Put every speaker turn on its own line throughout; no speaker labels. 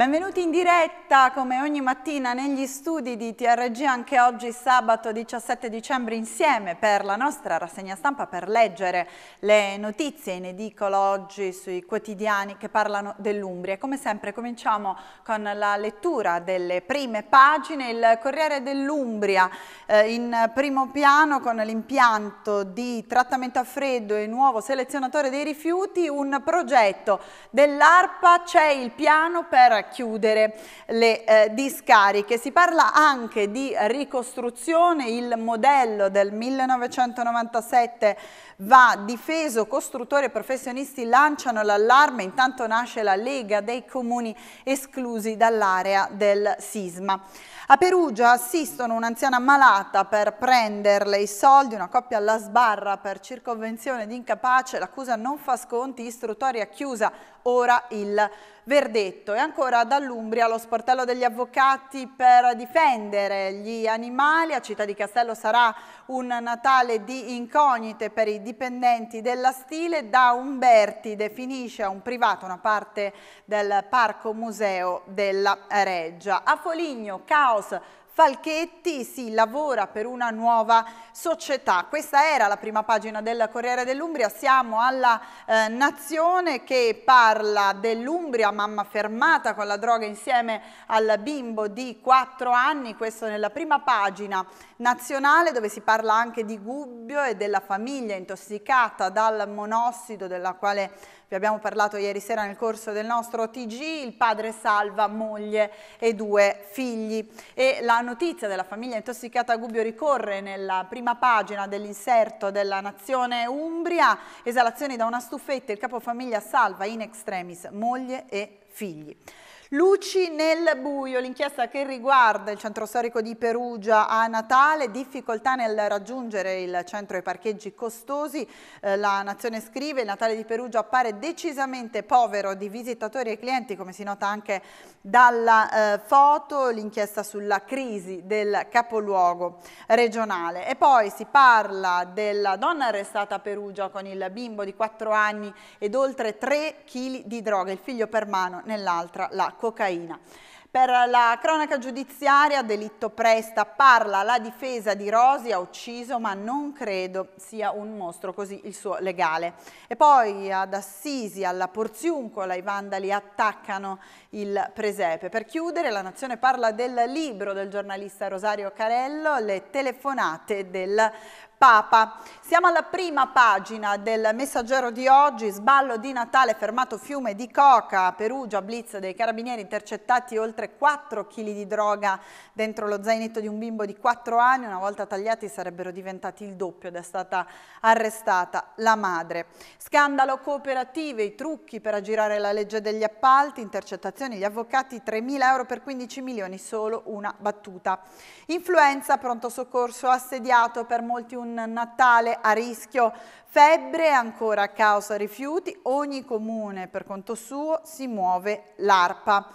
Benvenuti in diretta come ogni mattina negli studi di TRG anche oggi sabato 17 dicembre insieme per la nostra rassegna stampa per leggere le notizie in edicolo oggi sui quotidiani che parlano dell'Umbria. Come sempre cominciamo con la lettura delle prime pagine, il Corriere dell'Umbria eh, in primo piano con l'impianto di trattamento a freddo e nuovo selezionatore dei rifiuti, un progetto dell'ARPA, c'è il piano per chiudere le eh, discariche. Si parla anche di ricostruzione, il modello del 1997 va difeso, costruttori e professionisti lanciano l'allarme, intanto nasce la Lega dei comuni esclusi dall'area del sisma. A Perugia assistono un'anziana malata per prenderle i soldi, una coppia alla sbarra per circonvenzione di incapace, l'accusa non fa sconti, istruttoria chiusa, ora il verdetto. E ancora dall'Umbria lo sportello degli avvocati per difendere gli animali. A Città di Castello sarà un Natale di incognite per i dipendenti della Stile. Da Umberti definisce a un privato una parte del Parco Museo della Reggia. A Foligno, caos Falchetti si lavora per una nuova società. Questa era la prima pagina del Corriere dell'Umbria, siamo alla eh, Nazione che parla dell'Umbria, mamma fermata con la droga insieme al bimbo di 4 anni, questo nella prima pagina nazionale dove si parla anche di Gubbio e della famiglia intossicata dal monossido della quale vi abbiamo parlato ieri sera nel corso del nostro TG, il padre salva moglie e due figli. E la notizia della famiglia intossicata a Gubbio ricorre nella prima pagina dell'inserto della Nazione Umbria, esalazioni da una stufetta, il capofamiglia salva in extremis moglie e figli. Luci nel buio, l'inchiesta che riguarda il centro storico di Perugia a Natale, difficoltà nel raggiungere il centro e parcheggi costosi, eh, la Nazione scrive, il Natale di Perugia appare decisamente povero di visitatori e clienti, come si nota anche dalla eh, foto, l'inchiesta sulla crisi del capoluogo regionale. E poi si parla della donna arrestata a Perugia con il bimbo di 4 anni ed oltre 3 kg di droga, il figlio per mano, nell'altra la cocaina. Per la cronaca giudiziaria, delitto presta, parla la difesa di Rosi, ha ucciso ma non credo sia un mostro, così il suo legale. E poi ad Assisi, alla Porziuncola, i vandali attaccano il presepe. Per chiudere, la Nazione parla del libro del giornalista Rosario Carello, le telefonate del Papa. Siamo alla prima pagina del messaggero di oggi, sballo di Natale, fermato fiume di coca, Perugia, blitz dei carabinieri, intercettati oltre 4 kg di droga dentro lo zainetto di un bimbo di 4 anni, una volta tagliati sarebbero diventati il doppio ed è stata arrestata la madre. Scandalo cooperative, i trucchi per aggirare la legge degli appalti, intercettazioni, gli avvocati 3.000 euro per 15 milioni, solo una battuta. Influenza, pronto soccorso assediato per molti un un Natale a rischio febbre ancora a causa rifiuti, ogni comune per conto suo si muove l'ARPA.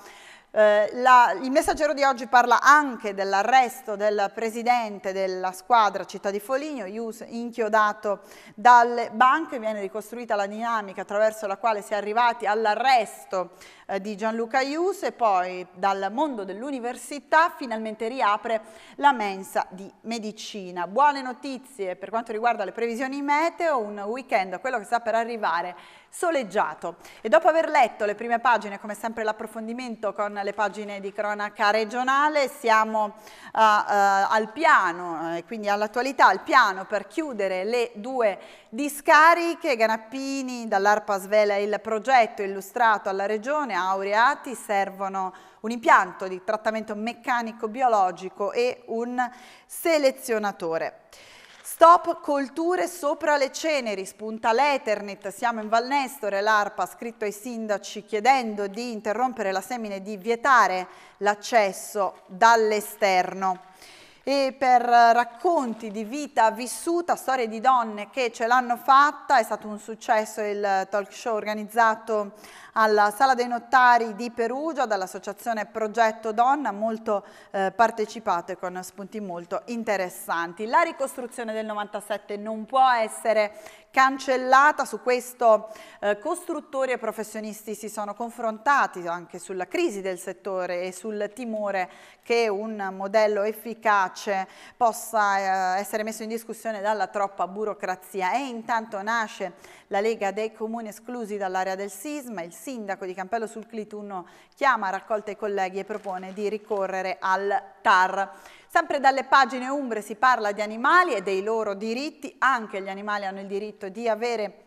Eh, la, il messaggero di oggi parla anche dell'arresto del presidente della squadra Città di Foligno, Ius inchiodato dalle banche, viene ricostruita la dinamica attraverso la quale si è arrivati all'arresto eh, di Gianluca Ius e poi dal mondo dell'università finalmente riapre la mensa di medicina. Buone notizie per quanto riguarda le previsioni meteo, un weekend, quello che sta per arrivare, soleggiato. E dopo aver letto le prime pagine, come sempre l'approfondimento con le pagine di cronaca regionale, siamo uh, uh, al piano, eh, quindi all'attualità, al piano per chiudere le due discariche. Ganappini dall'ARPA svela il progetto illustrato alla regione, Aureati servono un impianto di trattamento meccanico biologico e un selezionatore. Stop colture sopra le ceneri, spunta l'Ethernet, siamo in Val Nestore, l'ARPA ha scritto ai sindaci chiedendo di interrompere la semina e di vietare l'accesso dall'esterno e per racconti di vita vissuta, storie di donne che ce l'hanno fatta, è stato un successo il talk show organizzato alla Sala dei Notari di Perugia dall'associazione Progetto Donna, molto eh, partecipato e con spunti molto interessanti. La ricostruzione del 97 non può essere cancellata su questo eh, costruttori e professionisti si sono confrontati anche sulla crisi del settore e sul timore che un modello efficace possa eh, essere messo in discussione dalla troppa burocrazia e intanto nasce la Lega dei comuni esclusi dall'area del sisma, il sindaco di Campello sul Clituno chiama, raccolta i colleghi e propone di ricorrere al TAR. Sempre dalle pagine umbre si parla di animali e dei loro diritti, anche gli animali hanno il diritto di avere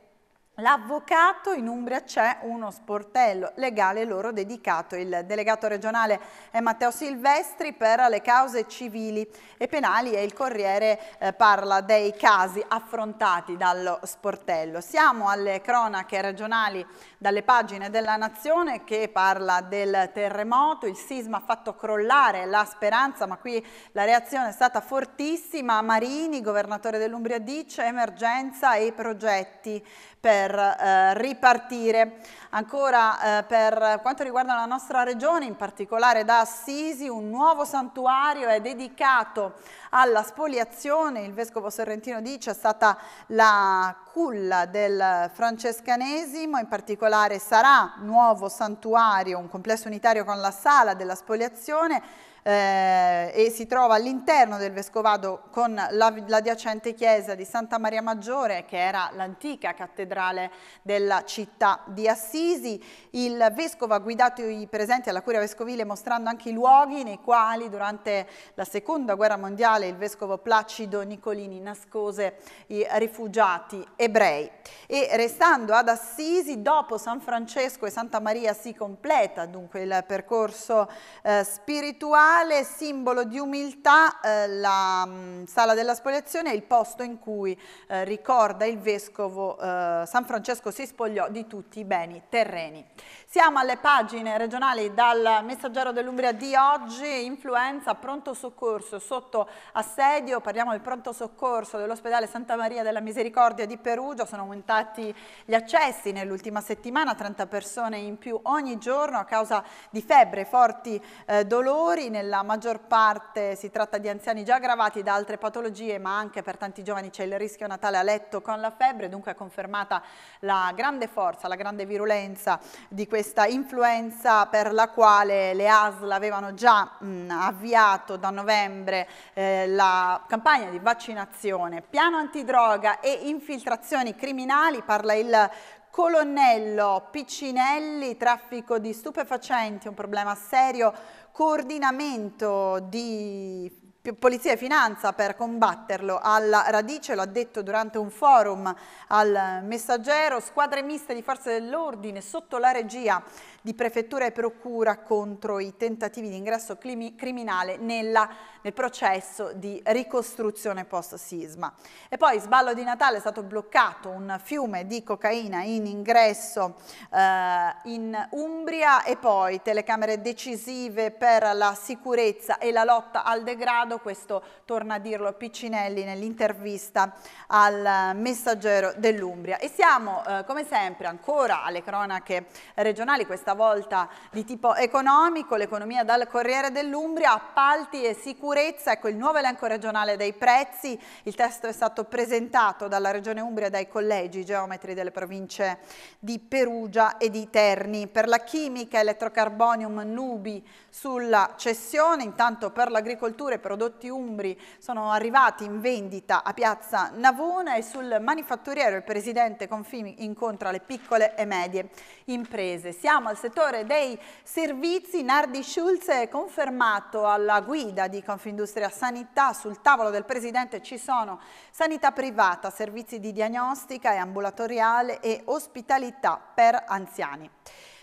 L'avvocato in Umbria c'è uno sportello legale loro dedicato. Il delegato regionale è Matteo Silvestri per le cause civili e penali e il Corriere eh, parla dei casi affrontati dallo sportello. Siamo alle cronache regionali dalle pagine della Nazione che parla del terremoto, il sisma ha fatto crollare la speranza ma qui la reazione è stata fortissima. Marini, governatore dell'Umbria dice emergenza e progetti per eh, ripartire. Ancora eh, per quanto riguarda la nostra regione, in particolare da Assisi, un nuovo santuario è dedicato alla spoliazione, il Vescovo Sorrentino dice è stata la culla del francescanesimo, in particolare sarà nuovo santuario, un complesso unitario con la sala della spoliazione, eh, e si trova all'interno del vescovado con l'adiacente chiesa di Santa Maria Maggiore che era l'antica cattedrale della città di Assisi. Il vescovo ha guidato i presenti alla curia vescovile mostrando anche i luoghi nei quali durante la seconda guerra mondiale il vescovo Placido Nicolini nascose i rifugiati ebrei. E restando ad Assisi, dopo San Francesco e Santa Maria si completa dunque il percorso eh, spirituale totale simbolo di umiltà eh, la mh, mm, sala della spogliazione è il posto in cui eh, ricorda il vescovo eh, San Francesco si spogliò di tutti i beni terreni. Siamo alle pagine regionali dal Messaggero dell'Umbria di oggi, influenza, pronto soccorso sotto assedio, parliamo del pronto soccorso dell'ospedale Santa Maria della Misericordia di Perugia, sono aumentati gli accessi nell'ultima settimana, 30 persone in più ogni giorno a causa di febbre, forti eh, dolori, nella maggior parte si tratta di anziani già aggravati da altre patologie, ma anche per tanti giovani c'è il rischio natale a letto con la febbre, dunque è confermata la grande forza, la grande virulenza di questa influenza per la quale le ASL avevano già mh, avviato da novembre eh, la campagna di vaccinazione. Piano antidroga e infiltrazioni criminali, parla il Colonnello, Piccinelli, traffico di stupefacenti, un problema serio, coordinamento di Polizia e Finanza per combatterlo alla radice, lo ha detto durante un forum al messaggero, squadre miste di forze dell'ordine sotto la regia di prefettura e procura contro i tentativi di ingresso criminale nella, nel processo di ricostruzione post-sisma. E poi sballo di Natale è stato bloccato un fiume di cocaina in ingresso eh, in Umbria e poi telecamere decisive per la sicurezza e la lotta al degrado, questo torna a dirlo Piccinelli nell'intervista al messaggero dell'Umbria. E siamo eh, come sempre ancora alle cronache regionali questa stavolta di tipo economico, l'economia dal Corriere dell'Umbria, appalti e sicurezza, ecco il nuovo elenco regionale dei prezzi, il testo è stato presentato dalla Regione Umbria dai collegi geometri delle province di Perugia e di Terni. Per la chimica, elettrocarbonium, nubi sulla cessione, intanto per l'agricoltura e prodotti umbri sono arrivati in vendita a Piazza Navona e sul manifatturiero il presidente Confimi incontra le piccole e medie imprese. Siamo al settore dei servizi. Nardi Schulz è confermato alla guida di Confindustria Sanità. Sul tavolo del Presidente ci sono sanità privata, servizi di diagnostica e ambulatoriale e ospitalità per anziani.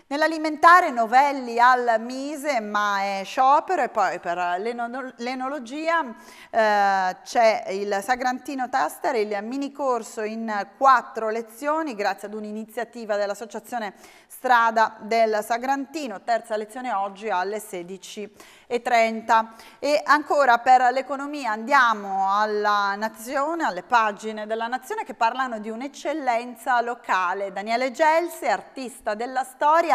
Nell'alimentare Novelli al Mise, ma è sciopero e poi per l'enologia eh, c'è il Sagrantino Taster, il mini corso in quattro lezioni grazie ad un'iniziativa dell'Associazione Strada del Sagrantino, terza lezione oggi alle 16.30. E ancora per l'economia andiamo alla Nazione, alle pagine della Nazione che parlano di un'eccellenza locale. Daniele Gelsi, artista della storia,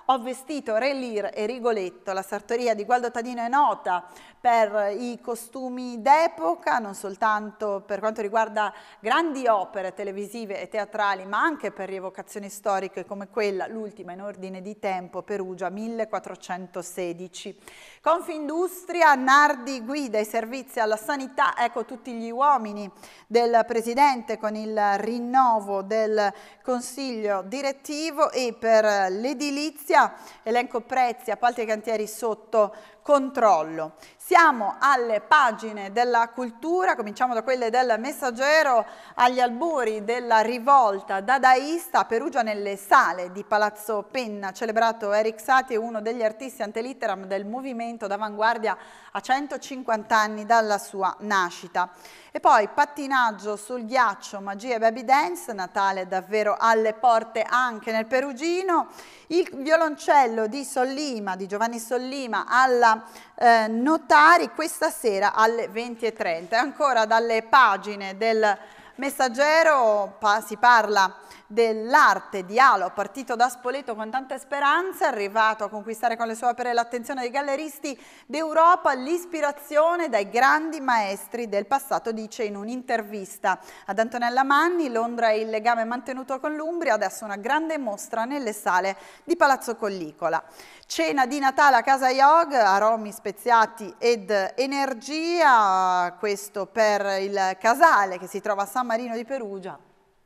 Ho vestito Re Lear e Rigoletto, la sartoria di Gualdo Tadino è nota per i costumi d'epoca, non soltanto per quanto riguarda grandi opere televisive e teatrali, ma anche per rievocazioni storiche come quella, l'ultima in ordine di tempo, Perugia 1416. Confindustria, Nardi guida i servizi alla sanità, ecco tutti gli uomini del Presidente con il rinnovo del Consiglio direttivo e per l'edilizia energia, elenco prezzi, appalti e cantieri sotto controllo. Siamo alle pagine della cultura, cominciamo da quelle del messaggero agli albori della rivolta dadaista a Perugia nelle sale di Palazzo Penna, celebrato Eric Satie, uno degli artisti antelitteram del movimento d'avanguardia a 150 anni dalla sua nascita. E poi pattinaggio sul ghiaccio, magia e baby dance, Natale davvero alle porte anche nel Perugino, il violoncello di Sollima, di Giovanni Sollima alla eh, notari questa sera alle 20.30. Ancora dalle pagine del messaggero pa si parla dell'arte di Alo, partito da Spoleto con tante speranze, arrivato a conquistare con le sue opere l'attenzione dei galleristi d'Europa, l'ispirazione dai grandi maestri del passato, dice in un'intervista ad Antonella Manni, Londra è il legame mantenuto con l'Umbria, adesso una grande mostra nelle sale di Palazzo Collicola. Cena di Natale a Casa Yog, aromi speziati ed energia, questo per il casale che si trova a San Marino di Perugia,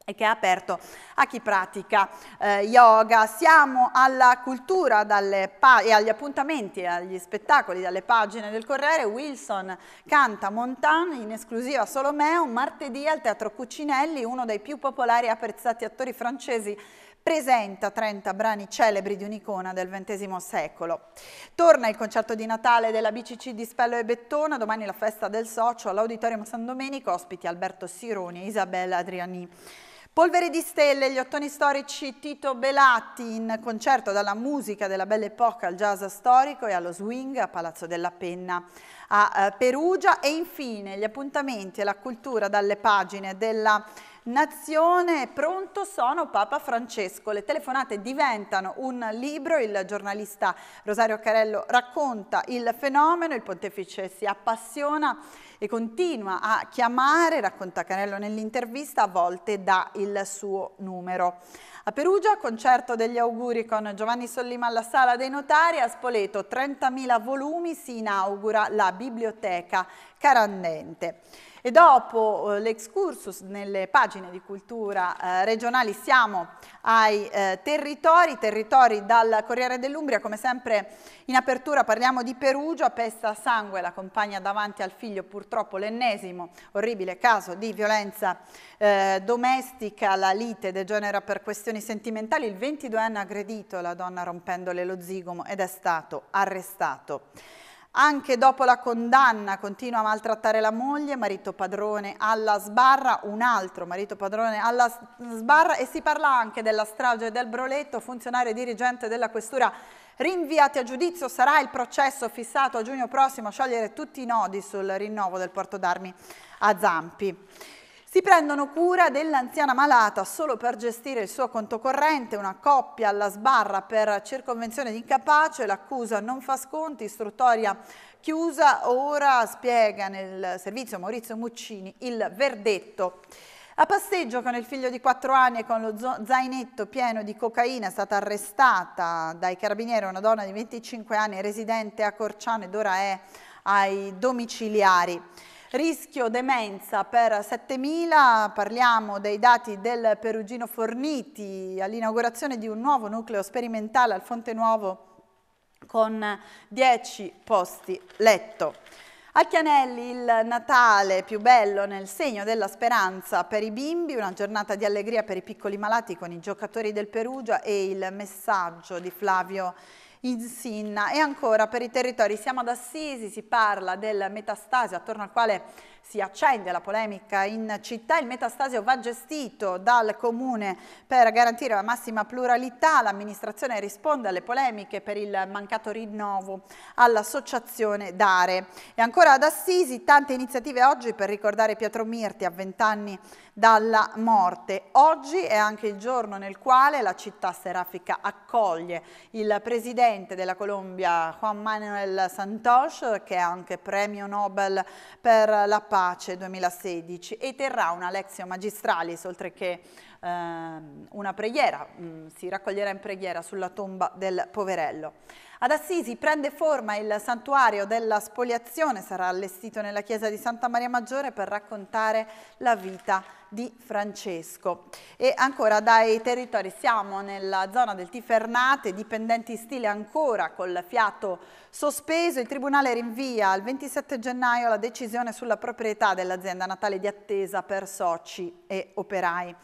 e che è aperto a chi pratica eh, yoga. Siamo alla cultura e agli appuntamenti agli spettacoli dalle pagine del Corriere. Wilson canta Montan in esclusiva solo me un martedì al Teatro Cuccinelli, uno dei più popolari e apprezzati attori francesi presenta 30 brani celebri di un'icona del XX secolo. Torna il concerto di Natale della BCC di Spello e Bettona, domani la festa del socio all'Auditorium San Domenico, ospiti Alberto Sironi e Isabella Adriani. Polvere di stelle, gli ottoni storici Tito Belatti in concerto dalla musica della Belle Époque al jazz storico e allo swing a Palazzo della Penna a eh, Perugia e infine gli appuntamenti e la cultura dalle pagine della Nazione, pronto sono Papa Francesco. Le telefonate diventano un libro, il giornalista Rosario Carello racconta il fenomeno, il pontefice si appassiona e continua a chiamare, racconta Canello nell'intervista, a volte dà il suo numero. A Perugia, concerto degli auguri con Giovanni Sollima alla Sala dei Notari, a Spoleto 30.000 volumi si inaugura la biblioteca Carandente. E dopo eh, l'excursus nelle pagine di cultura eh, regionali siamo ai eh, territori, territori dal Corriere dell'Umbria, come sempre in apertura parliamo di Perugia, pesta sangue la compagna davanti al figlio, purtroppo l'ennesimo orribile caso di violenza domestica, la lite degenera per questioni sentimentali, il 22enne ha aggredito la donna rompendole lo zigomo ed è stato arrestato. Anche dopo la condanna continua a maltrattare la moglie, marito padrone alla sbarra, un altro marito padrone alla sbarra e si parla anche della strage del Broletto, funzionario e dirigente della questura rinviati a giudizio, sarà il processo fissato a giugno prossimo a sciogliere tutti i nodi sul rinnovo del porto d'armi a Zampi. Si prendono cura dell'anziana malata solo per gestire il suo conto corrente, una coppia alla sbarra per circonvenzione di incapace, l'accusa non fa sconti, istruttoria chiusa, ora spiega nel servizio Maurizio Muccini il verdetto. A passeggio con il figlio di 4 anni e con lo zainetto pieno di cocaina è stata arrestata dai carabinieri una donna di 25 anni residente a Corciano ed ora è ai domiciliari rischio demenza per 7.000, parliamo dei dati del Perugino forniti all'inaugurazione di un nuovo nucleo sperimentale al Fonte Nuovo con 10 posti letto. A Chianelli il Natale più bello nel segno della speranza per i bimbi, una giornata di allegria per i piccoli malati con i giocatori del Perugia e il messaggio di Flavio in Sinna E ancora per i territori, siamo ad Assisi, si parla del metastasio attorno al quale si accende la polemica in città, il metastasio va gestito dal comune per garantire la massima pluralità, l'amministrazione risponde alle polemiche per il mancato rinnovo all'associazione Dare. E ancora ad Assisi tante iniziative oggi per ricordare Pietro Mirti a vent'anni dalla morte. Oggi è anche il giorno nel quale la città serafica accoglie il presidente della Colombia Juan Manuel Santos che è anche premio Nobel per la pace Pace 2016 e terrà una lezione magistralis, oltre che ehm, una preghiera, mh, mm, si raccoglierà in preghiera sulla tomba del poverello. Ad Assisi prende forma il santuario della spoliazione, sarà allestito nella chiesa di Santa Maria Maggiore per raccontare la vita di Francesco. E ancora dai territori siamo nella zona del Tifernate, dipendenti stile ancora col fiato sospeso. Il Tribunale rinvia al 27 gennaio la decisione sulla proprietà dell'azienda natale di attesa per soci e operai.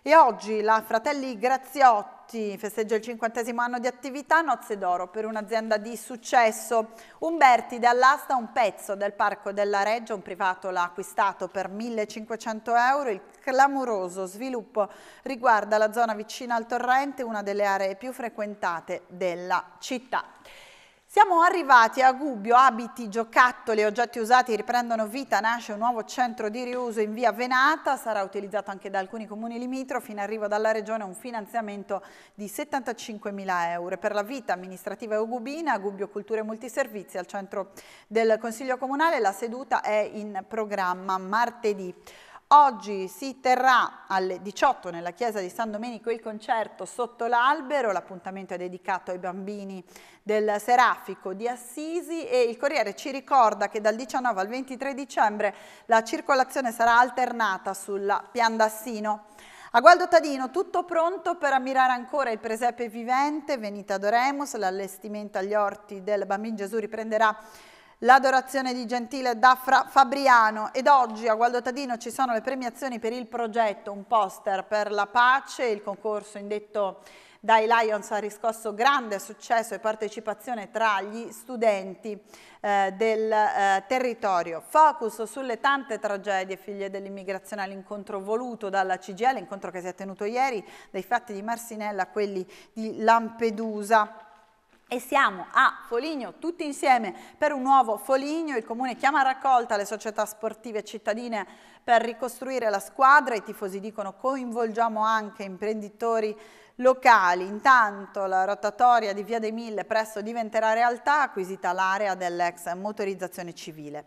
E oggi la Fratelli Graziotti Motti festeggia il cinquantesimo anno di attività Nozze d'Oro per un'azienda di successo. Umberti dall'asta un pezzo del parco della Reggio, un privato l'ha acquistato per 1500 euro. Il clamoroso sviluppo riguarda la zona vicina al torrente, una delle aree più frequentate della città. Siamo arrivati a Gubbio, abiti, giocattoli e oggetti usati riprendono vita, nasce un nuovo centro di riuso in via Venata, sarà utilizzato anche da alcuni comuni limitrofi, in arrivo dalla Regione un finanziamento di 75.000 euro. Per la vita amministrativa Ugubina, a Gubbio Culture Multiservizi, al centro del Consiglio Comunale, la seduta è in programma martedì. Oggi si terrà alle 18 nella chiesa di San Domenico il concerto Sotto l'albero, l'appuntamento è dedicato ai bambini del Serafico di Assisi e il Corriere ci ricorda che dal 19 al 23 dicembre la circolazione sarà alternata sulla Pian d'Assino. A Gualdo Tadino tutto pronto per ammirare ancora il presepe vivente, venita ad Oremus, l'allestimento agli orti del Bambino Gesù riprenderà l'adorazione di Gentile da Fra Fabriano ed oggi a Gualdotadino ci sono le premiazioni per il progetto Un poster per la pace, il concorso indetto dai Lions ha riscosso grande successo e partecipazione tra gli studenti eh, del eh, territorio. Focus sulle tante tragedie figlie dell'immigrazione all'incontro voluto dalla CGL, incontro che si è tenuto ieri, dai fatti di Marsinella a quelli di Lampedusa e siamo a Foligno tutti insieme per un nuovo Foligno, il comune chiama a raccolta le società sportive cittadine per ricostruire la squadra, i tifosi dicono coinvolgiamo anche imprenditori locali. Intanto la rotatoria di Via dei Mille presto diventerà realtà acquisita l'area dell'ex motorizzazione civile.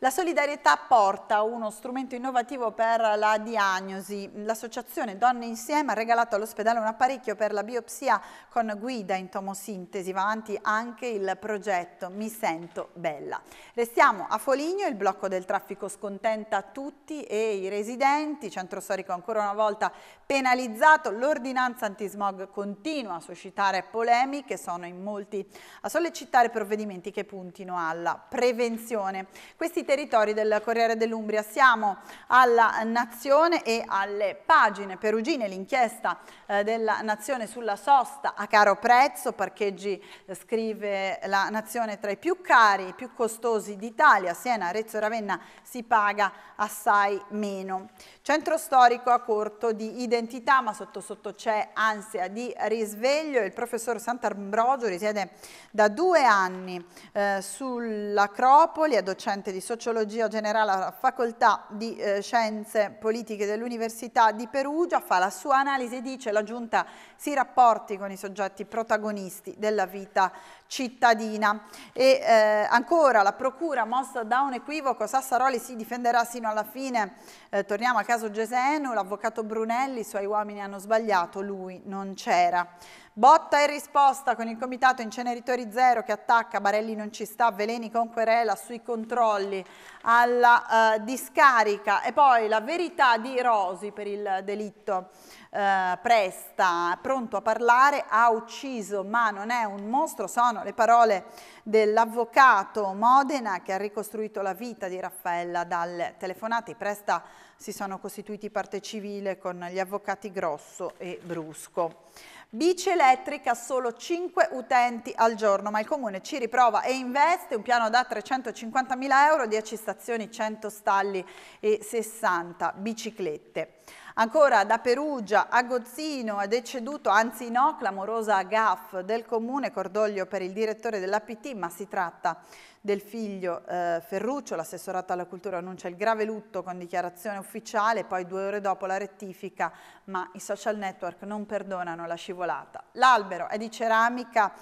La solidarietà porta uno strumento innovativo per la diagnosi. L'associazione Donne Insieme ha regalato all'ospedale un apparecchio per la biopsia con guida in tomosintesi. Va avanti anche il progetto Mi Sento Bella. Restiamo a Foligno, il blocco del traffico scontenta tutti e i residenti. Centro storico ancora una volta penalizzato l'ordinanza antisociale l'antismog continua a suscitare polemiche, sono in molti a sollecitare provvedimenti che puntino alla prevenzione. Questi territori del Corriere dell'Umbria siamo alla Nazione e alle pagine perugine, l'inchiesta eh, della Nazione sulla sosta a caro prezzo, parcheggi eh, scrive la Nazione tra i più cari, i più costosi d'Italia, Siena, Arezzo e Ravenna si paga assai meno. Centro storico a corto di identità ma sotto sotto c'è anche ansia di risveglio. Il professor Sant'Ambrogio risiede da due anni eh, sull'Acropoli, è docente di sociologia generale alla facoltà di eh, scienze politiche dell'Università di Perugia, fa la sua analisi e dice che la giunta si rapporti con i soggetti protagonisti della vita cittadina. E eh, ancora la procura mossa da un equivoco, Sassaroli si difenderà sino alla fine, eh, torniamo al caso Gesenu, l'avvocato Brunelli, i suoi uomini hanno sbagliato, lui non c'era. Botta e risposta con il comitato Inceneritori Zero che attacca Barelli non ci sta, Veleni con querela sui controlli alla eh, discarica e poi la verità di Rosi per il delitto eh, Presta, pronto a parlare, ha ucciso ma non è un mostro, sono le parole dell'avvocato Modena che ha ricostruito la vita di Raffaella dalle telefonate. Presta si sono costituiti parte civile con gli avvocati Grosso e Brusco. Bici elettrica solo 5 utenti al giorno, ma il comune ci riprova e investe un piano da 350 mila euro, 10 stazioni, 100 stalli e 60 biciclette. Ancora da Perugia a Gozzino è deceduto, anzi no, clamorosa gaff del comune, cordoglio per il direttore dell'APT, ma si tratta del figlio eh, Ferruccio, l'assessorato alla cultura annuncia il grave lutto con dichiarazione ufficiale, poi due ore dopo la rettifica, ma i social network non perdonano la scivolata. L'albero è di ceramica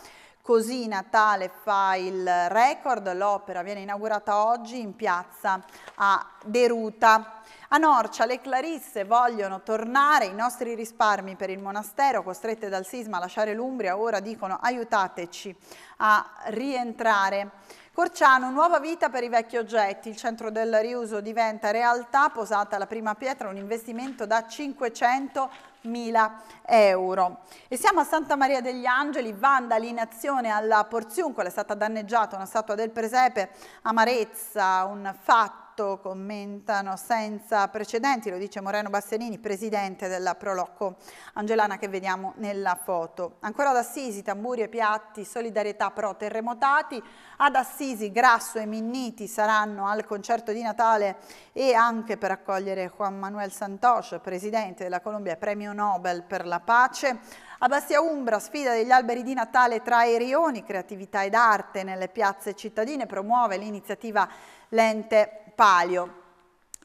Così Natale fa il record, l'opera viene inaugurata oggi in piazza a Deruta. A Norcia le Clarisse vogliono tornare, i nostri risparmi per il monastero, costrette dal sisma a lasciare l'Umbria, ora dicono aiutateci a rientrare. Corciano, nuova vita per i vecchi oggetti. Il centro del riuso diventa realtà, posata la prima pietra, un investimento da 500 mila euro. E siamo a Santa Maria degli Angeli, vandali in azione alla Porziuncola, è stata danneggiata una statua del presepe, amarezza, un fatto fatto, commentano, senza precedenti, lo dice Moreno Bassanini, presidente della Prolocco Angelana che vediamo nella foto. Ancora ad Assisi, tamburi e piatti, solidarietà pro terremotati, ad Assisi Grasso e Minniti saranno al concerto di Natale e anche per accogliere Juan Manuel Santos, presidente della Colombia, premio Nobel per la pace. A Bastia Umbra, sfida degli alberi di Natale tra i rioni, creatività ed arte nelle piazze cittadine, promuove l'iniziativa Lente palio.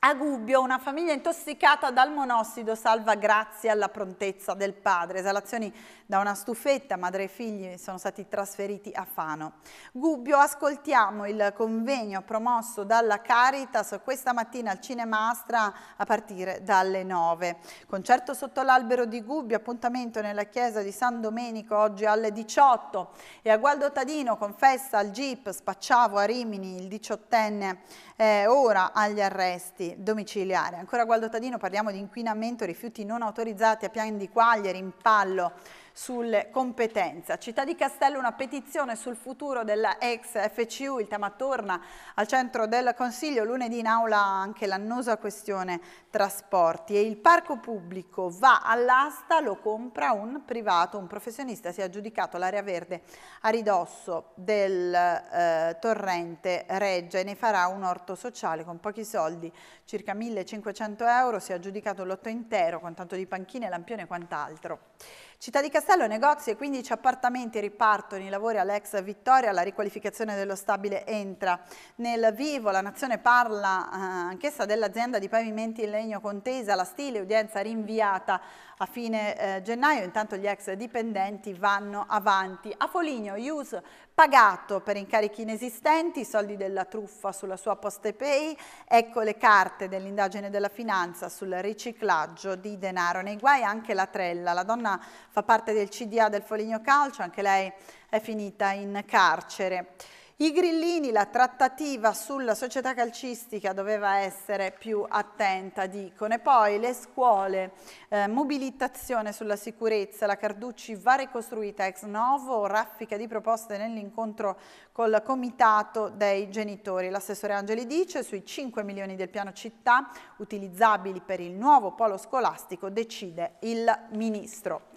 A Gubbio una famiglia intossicata dal monossido salva grazie alla prontezza del padre. Esalazioni da una stufetta madre e figli sono stati trasferiti a Fano. Gubbio, ascoltiamo il convegno promosso dalla Caritas questa mattina al Cinemastra a partire dalle 9. Concerto sotto l'albero di Gubbio, appuntamento nella chiesa di San Domenico oggi alle 18 e a Gualdo Tadino confessa al Jeep, Spacciavo a Rimini il diciottenne eh, ora agli arresti domiciliari. Ancora a Gualdo Tadino parliamo di inquinamento, rifiuti non autorizzati a piani di Quagliari in pallo sulle competenze. Città di Castello una petizione sul futuro della ex FCU, il tema torna al centro del Consiglio, lunedì in aula anche l'annosa questione trasporti e il parco pubblico va all'asta, lo compra un privato, un professionista si è aggiudicato l'area verde a ridosso del eh, torrente Reggia e ne farà un orto sociale con pochi soldi, circa 1500 euro, si è aggiudicato un lotto intero con tanto di panchine, lampione e quant'altro. Città di Castello, negozi e 15 appartamenti ripartono i lavori all'ex Vittoria, la riqualificazione dello stabile entra. Nel vivo la Nazione parla eh, anch'essa dell'azienda di pavimenti in legno contesa, la stile, udienza rinviata a fine eh, gennaio, intanto gli ex dipendenti vanno avanti. A Foligno, IUS pagato per incarichi inesistenti, i soldi della truffa sulla sua Poste Pay, ecco le carte dell'indagine della finanza sul riciclaggio di denaro. Nei guai anche la Trella, la donna fa parte del CDA del Foligno Calcio, anche lei è finita in carcere. I grillini, la trattativa sulla società calcistica doveva essere più attenta, dicono. E poi le scuole, eh, mobilitazione sulla sicurezza, la Carducci va ricostruita ex novo, raffica di proposte nell'incontro col comitato dei genitori. L'assessore Angeli dice sui 5 milioni del piano città utilizzabili per il nuovo polo scolastico decide il ministro.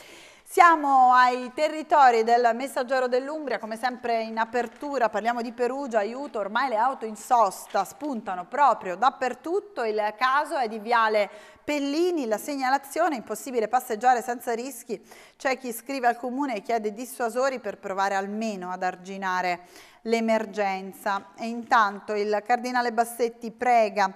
Siamo ai territori del Messaggero dell'Umbria, come sempre in apertura parliamo di Perugia, aiuto, ormai le auto in sosta spuntano proprio dappertutto, il caso è di Viale Pellini, la segnalazione, impossibile passeggiare senza rischi, c'è chi scrive al comune e chiede dissuasori per provare almeno ad arginare l'emergenza e intanto il cardinale Bassetti prega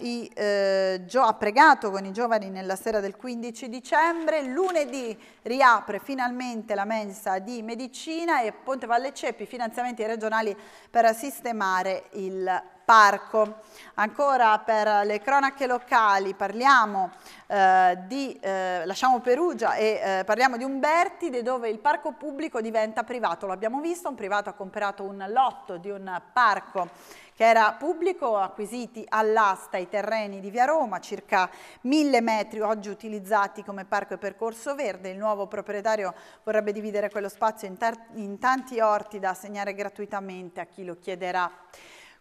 i, eh, Gio, ha pregato con i giovani nella sera del 15 dicembre, lunedì riapre finalmente la mensa di medicina e Ponte Valle Ceppi, finanziamenti regionali per sistemare il parco. Ancora per le cronache locali parliamo eh, di, eh, lasciamo Perugia e eh, parliamo di Umbertide dove il parco pubblico diventa privato, lo abbiamo visto, un privato ha comprato un lotto di un parco che era pubblico, acquisiti all'asta i terreni di Via Roma, circa mille metri oggi utilizzati come parco e percorso verde. Il nuovo proprietario vorrebbe dividere quello spazio in, in tanti orti da assegnare gratuitamente a chi lo chiederà.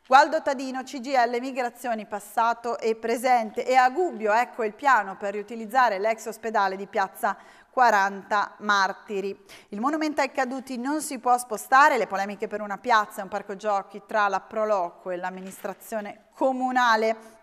Gualdo Tadino, CGL Migrazioni passato e presente e a Gubbio ecco il piano per riutilizzare l'ex ospedale di Piazza 40 martiri. Il monumento ai caduti non si può spostare, le polemiche per una piazza e un parco giochi tra la Proloco e l'amministrazione comunale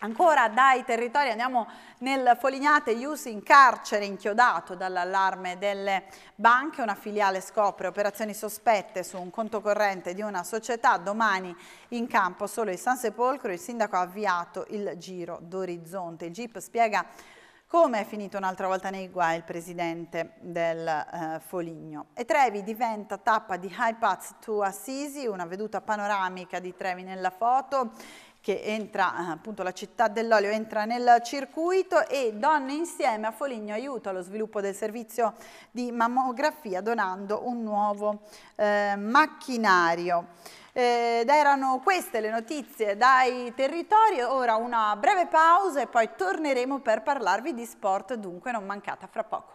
Ancora dai territori andiamo nel Folignate, Iusi in carcere inchiodato dall'allarme delle banche, una filiale scopre operazioni sospette su un conto corrente di una società, domani in campo solo il San Sepolcro, il sindaco ha avviato il giro d'orizzonte, il GIP spiega come è finito un'altra volta nei guai il presidente del eh, Foligno? E Trevi diventa tappa di High Paths to Assisi, una veduta panoramica di Trevi nella foto che entra, eh, appunto la città dell'olio entra nel circuito e Donne Insieme a Foligno aiuta lo sviluppo del servizio di mammografia donando un nuovo eh, macchinario. Ed erano queste le notizie dai territori, ora una breve pausa e poi torneremo per parlarvi di sport, dunque non mancata fra poco.